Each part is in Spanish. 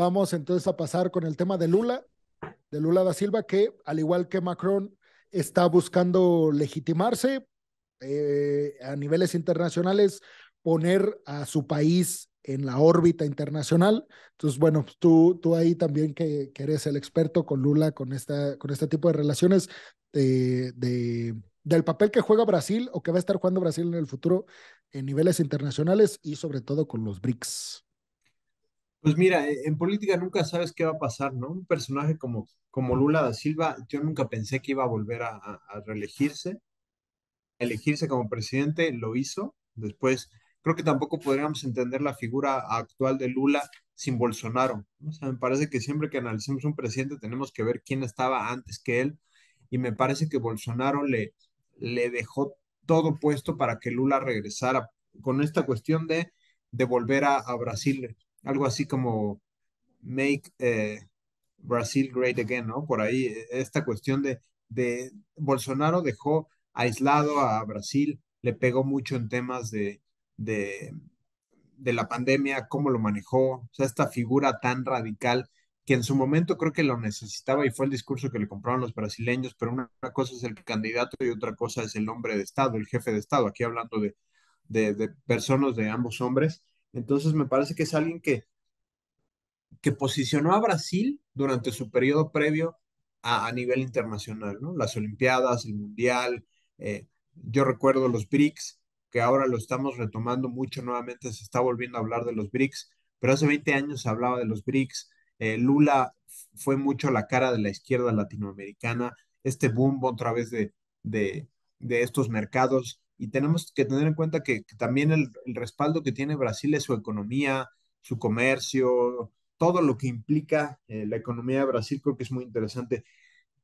Vamos entonces a pasar con el tema de Lula, de Lula da Silva, que al igual que Macron está buscando legitimarse eh, a niveles internacionales, poner a su país en la órbita internacional. Entonces, bueno, pues, tú, tú ahí también que, eres el experto con Lula, con, esta, con este tipo de relaciones, de, del papel que juega Brasil o que va a estar jugando Brasil en el futuro en niveles internacionales y sobre todo con los BRICS. Pues mira, e, en política nunca sabes qué va a pasar, ¿no? Un personaje como, como Lula da Silva, yo nunca pensé que iba a volver a, reelegirse. Elegirse como presidente lo hizo. Después, creo que tampoco podríamos entender la figura actual de Lula sin Bolsonaro. O sea, me parece que siempre que analicemos un presidente tenemos que ver quién estaba antes que él. Y me parece que Bolsonaro le, le dejó todo puesto para que Lula regresara con esta cuestión de, de volver a a Brasil algo así como Make eh, Brazil Great Again, ¿no? Por ahí, e, esta cuestión de, Bolsonaro dejó aislado a Brasil, le pegó mucho en temas de, la pandemia, cómo lo manejó, o sea, esta figura tan radical que en su momento creo que lo necesitaba y fue el discurso que le compraron los brasileños, pero una, cosa es el candidato y otra cosa es el hombre de Estado, el jefe de Estado, aquí hablando de personas de ambos hombres. Entonces me parece que es alguien que, que posicionó a Brasil durante su periodo previo a, nivel internacional, ¿no? Las Olimpiadas, el Mundial, eh, yo recuerdo los BRICS, que ahora lo estamos retomando mucho nuevamente, se está volviendo a hablar de los BRICS, pero hace 20 años se hablaba de los BRICS, eh, Lula fue mucho la cara de la izquierda latinoamericana, este boom a través de, de estos mercados y tenemos que tener en cuenta que, también el, respaldo que tiene Brasil es su economía, su comercio, todo lo que implica eh, la economía de Brasil, creo que es muy interesante.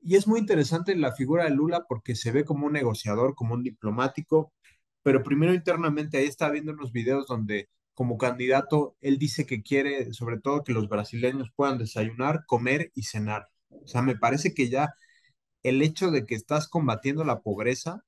Y es muy interesante la figura de Lula porque se ve como un negociador, como un diplomático, pero primero internamente ahí está viendo unos videos donde como candidato él dice que quiere sobre todo que los brasileños puedan desayunar, comer y cenar. O sea, me parece que ya el hecho de que estás combatiendo la pobreza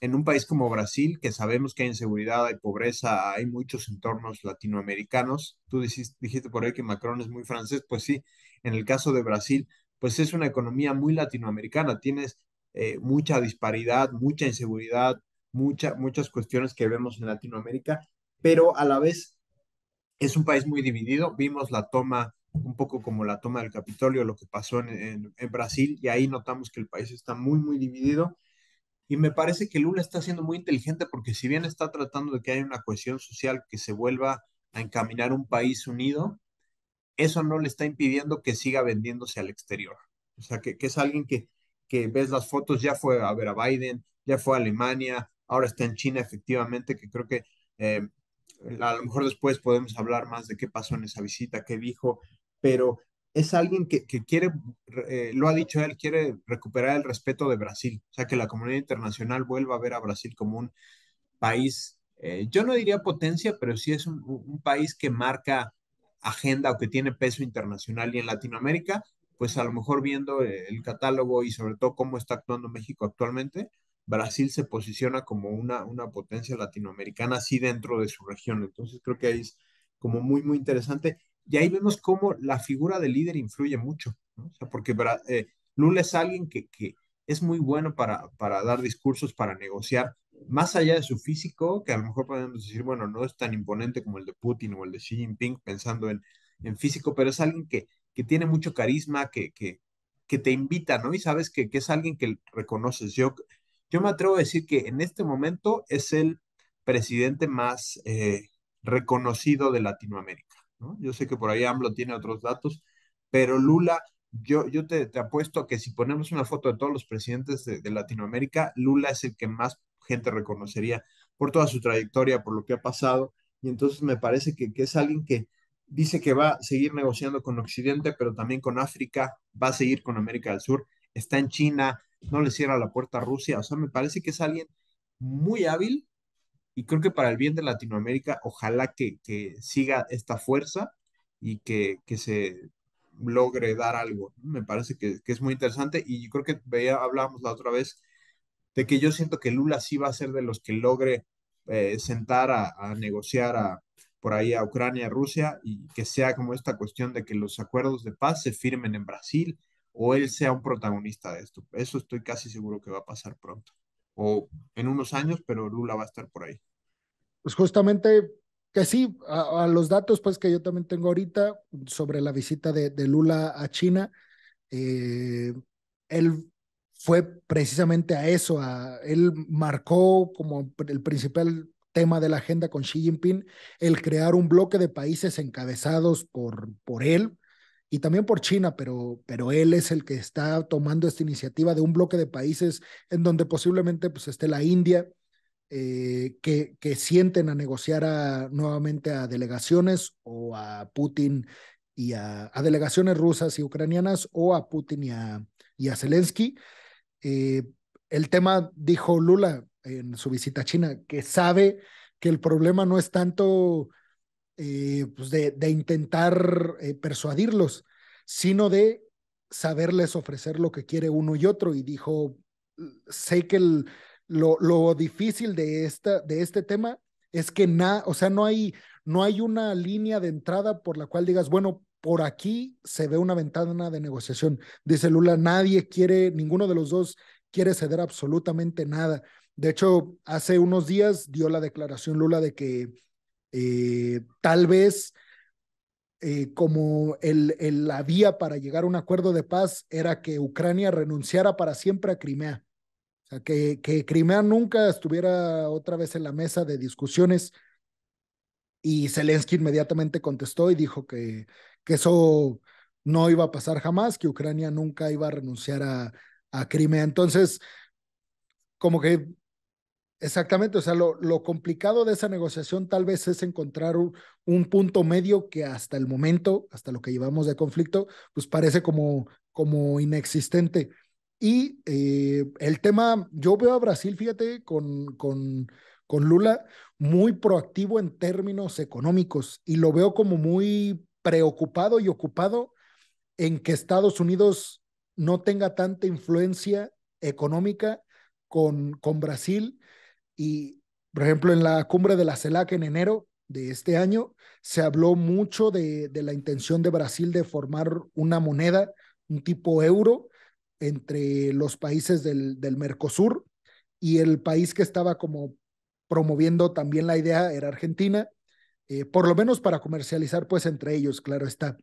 en un país como Brasil, que sabemos que hay inseguridad, hay pobreza, hay muchos entornos latinoamericanos, tú dijiste, por ahí que Macron es muy francés, pues sí, en el caso de Brasil, pues es una economía muy latinoamericana, tienes eh, mucha disparidad, mucha inseguridad, mucha, muchas cuestiones que vemos en Latinoamérica, pero a la vez es un país muy dividido, vimos la toma un poco como la toma del Capitolio, lo que pasó en Brasil, y ahí notamos que el país está muy, muy dividido y me parece que Lula está siendo muy inteligente porque si bien está tratando de que haya una cohesión social que se vuelva a encaminar un país unido, eso no le está impidiendo que siga vendiéndose al exterior. O sea, que, es alguien que, que ves las fotos, ya fue a ver a Biden, ya fue a Alemania, ahora está en China efectivamente, que creo que eh, a lo mejor después podemos hablar más de qué pasó en esa visita, qué dijo, pero es alguien que, quiere, eh, lo ha dicho él, quiere recuperar el respeto de Brasil, o sea, que la comunidad internacional vuelva a ver a Brasil como un país, eh, yo no diría potencia, pero sí es un, país que marca agenda o que tiene peso internacional y en Latinoamérica, pues a lo mejor viendo eh, el catálogo y sobre todo cómo está actuando México actualmente, Brasil se posiciona como una, una potencia latinoamericana así dentro de su región. Entonces creo que es como muy, muy interesante. Y ahí vemos cómo la figura del líder influye mucho, o sea, porque eh, Lula es alguien que, que es muy bueno para, para dar discursos, para negociar, más allá de su físico, que a lo mejor podemos decir, bueno, no es tan imponente como el de Putin o el de Xi Jinping, pensando en, en físico, pero es alguien que, que tiene mucho carisma, que, que, te invita, ¿no? Y sabes que, es alguien que reconoces. Yo, yo me atrevo a decir que en este momento es el presidente más eh, reconocido de Latinoamérica. Yo sé que por ahí AMLO tiene otros datos, pero Lula, yo, yo te, te apuesto que si ponemos una foto de todos los presidentes de, Latinoamérica, Lula es el que más gente reconocería por toda su trayectoria, por lo que ha pasado, y entonces me parece que, que es alguien que, dice que va a seguir negociando con Occidente, pero también con África, va a seguir con América del Sur, está en China, no le cierra la puerta a Rusia, o sea, me parece que es alguien muy hábil y creo que para el bien de Latinoamérica, ojalá que, siga esta fuerza y que, se logre dar algo. Me parece que, es muy interesante y yo creo que veía, hablábamos la otra vez de que yo siento que Lula sí va a ser de los que logre eh, sentar a, negociar a, por ahí a Ucrania, Rusia, y que sea como esta cuestión de que los acuerdos de paz se firmen en Brasil o él sea un protagonista de esto. Eso estoy casi seguro que va a pasar pronto, o en unos años, pero Lula va a estar por ahí pues justamente que sí, a, los datos pues que yo también tengo ahorita sobre la visita de, Lula a China, eh, él fue precisamente a eso, a, él marcó como el principal tema de la agenda con Xi Jinping el crear un bloque de países encabezados por, por él y también por China, pero, pero él es el que está tomando esta iniciativa de un bloque de países en donde posiblemente pues esté la India, eh, que, que, sienten a negociar a, nuevamente a delegaciones o a Putin y a, a, delegaciones rusas y ucranianas o a Putin y a, y a Zelensky. Eh, el tema, dijo Lula en su visita a China, que sabe que el problema no es tanto eh, pues de, de, intentar persuadirlos, sino de saberles ofrecer lo que quiere uno y otro. Y dijo, sé que el, lo, difícil de, esta, de este tema es que o sea, no hay, no hay una línea de entrada por la cual digas, bueno, por aquí se ve una ventana de negociación. Dice Lula, nadie quiere, ninguno de los dos quiere ceder absolutamente nada. De hecho, hace unos días dio la declaración Lula de que eh, tal vez eh, como el, la vía para llegar a un acuerdo de paz era que Ucrania renunciara para siempre a Crimea. O sea, que, que Crimea nunca estuviera otra vez en la mesa de discusiones. Y Zelensky inmediatamente contestó y dijo que, que eso no iba a pasar jamás, que Ucrania nunca iba a renunciar a, Crimea. Entonces, como que Exactamente, o sea, lo, complicado de esa negociación tal vez es encontrar un, un, punto medio que hasta el momento, hasta lo que llevamos de conflicto, pues parece como, como inexistente. Y eh, el tema, yo veo a Brasil, fíjate, con, Lula muy proactivo en términos económicos y lo veo como muy preocupado y ocupado en que Estados Unidos no tenga tanta influencia económica con, con Brasil. Y, por ejemplo, en la cumbre de la CELAC en enero de este año, se habló mucho de la intención de Brasil de formar una moneda, un tipo euro, entre los países del, Mercosur y el país que estaba como promoviendo también la idea era Argentina, eh, por lo menos para comercializar pues entre ellos, claro está.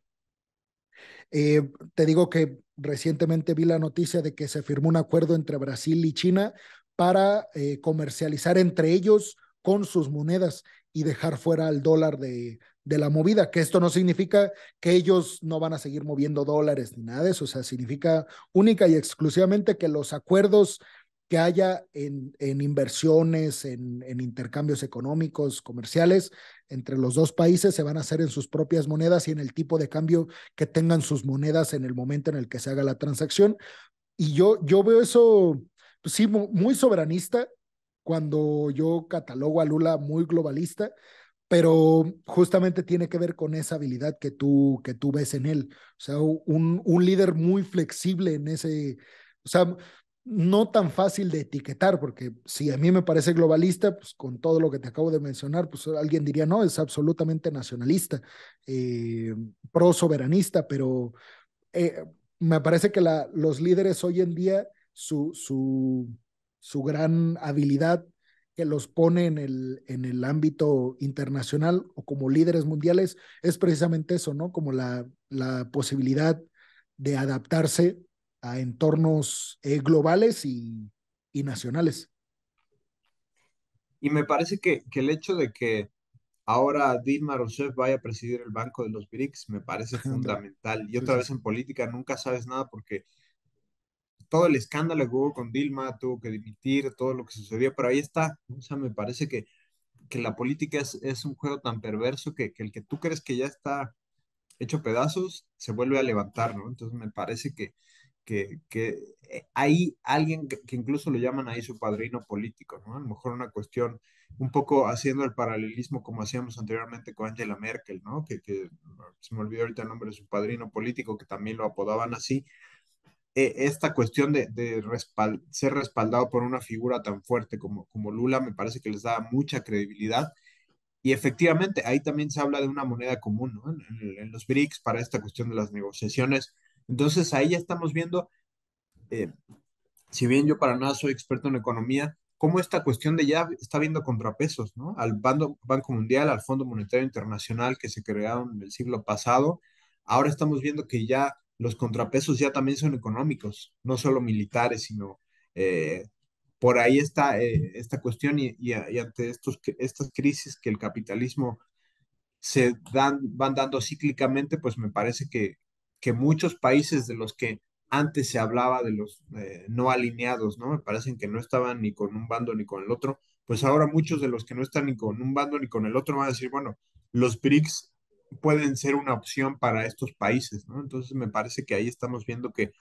Eh, te digo que recientemente vi la noticia de que se firmó un acuerdo entre Brasil y China para eh, comercializar entre ellos con sus monedas y dejar fuera al dólar de, de la movida, que esto no significa que ellos no van a seguir moviendo dólares ni nada de eso, o sea, significa única y exclusivamente que los acuerdos que haya en, en inversiones, en, en, intercambios económicos, comerciales, entre los dos países se van a hacer en sus propias monedas y en el tipo de cambio que tengan sus monedas en el momento en el que se haga la transacción. Y yo, yo veo eso, pues sí, muy soberanista, cuando yo catalogo a Lula muy globalista, pero justamente tiene que ver con esa habilidad que tú, que tú ves en él. O sea, un, un líder muy flexible en ese, o sea, no tan fácil de etiquetar, porque si a mí me parece globalista, pues con todo lo que te acabo de mencionar, pues alguien diría, no, es absolutamente nacionalista, eh, pro soberanista, pero eh, me parece que la, los líderes hoy en día, su, su, su gran habilidad que los pone en el, en el ámbito internacional o como líderes mundiales es precisamente eso, ¿no? Como la, la posibilidad de adaptarse a entornos eh, globales y, nacionales. Y me parece que, que, el hecho de que ahora Dilma Rousseff vaya a presidir el Banco de los BRICS me parece fundamental. Y otra vez en política nunca sabes nada porque todo el escándalo que hubo con Dilma, tuvo que dimitir, todo lo que sucedía, pero ahí está. O sea, me parece que, que la política es, un juego tan perverso que, el que tú crees que ya está hecho pedazos se vuelve a levantar, ¿no? Entonces me parece que, que, que hay eh, alguien que, incluso lo llaman ahí su padrino político, ¿no? A lo mejor una cuestión un poco haciendo el paralelismo como hacíamos anteriormente con Angela Merkel, ¿no? Que, que se me olvidó ahorita el nombre de su padrino político, que también lo apodaban así, e, esta cuestión de, ser respaldado por una figura tan fuerte como, Lula me parece que les da mucha credibilidad. Y efectivamente, ahí también se habla de una moneda común en, los BRICS para esta cuestión de las negociaciones. Entonces, ahí ya estamos viendo, eh, si bien yo para nada soy experto en economía, cómo esta cuestión de ya está viendo contrapesos, Al Banco Mundial, al Fondo Monetario Internacional que se crearon en el siglo pasado, ahora estamos viendo que ya los contrapesos ya también son económicos, no solo militares, sino eh, por ahí está eh, esta cuestión y, ante estos, estas crisis que el capitalismo se dan, van dando cíclicamente, pues me parece que, que muchos países de los que antes se hablaba de los eh, no alineados, ¿no? Me parecen que no estaban ni con un bando ni con el otro, pues ahora muchos de los que no están ni con un bando ni con el otro van a decir, bueno, los BRICS pueden ser una opción para estos países, Entonces me parece que ahí estamos viendo que,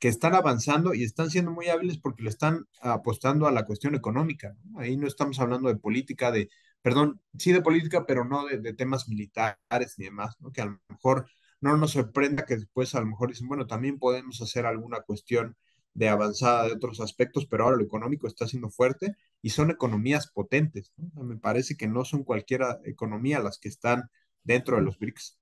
están avanzando y están siendo muy hábiles porque le están apostando a la cuestión económica, Ahí no estamos hablando de política, de, perdón, sí de política, pero no de, temas militares ni demás, ¿no? Que a lo mejor no nos sorprenda que después a lo mejor dicen, bueno, también podemos hacer alguna cuestión de avanzada de otros aspectos, pero ahora lo económico está siendo fuerte y son economías potentes. Me parece que no son cualquiera economía las que están dentro de los BRICS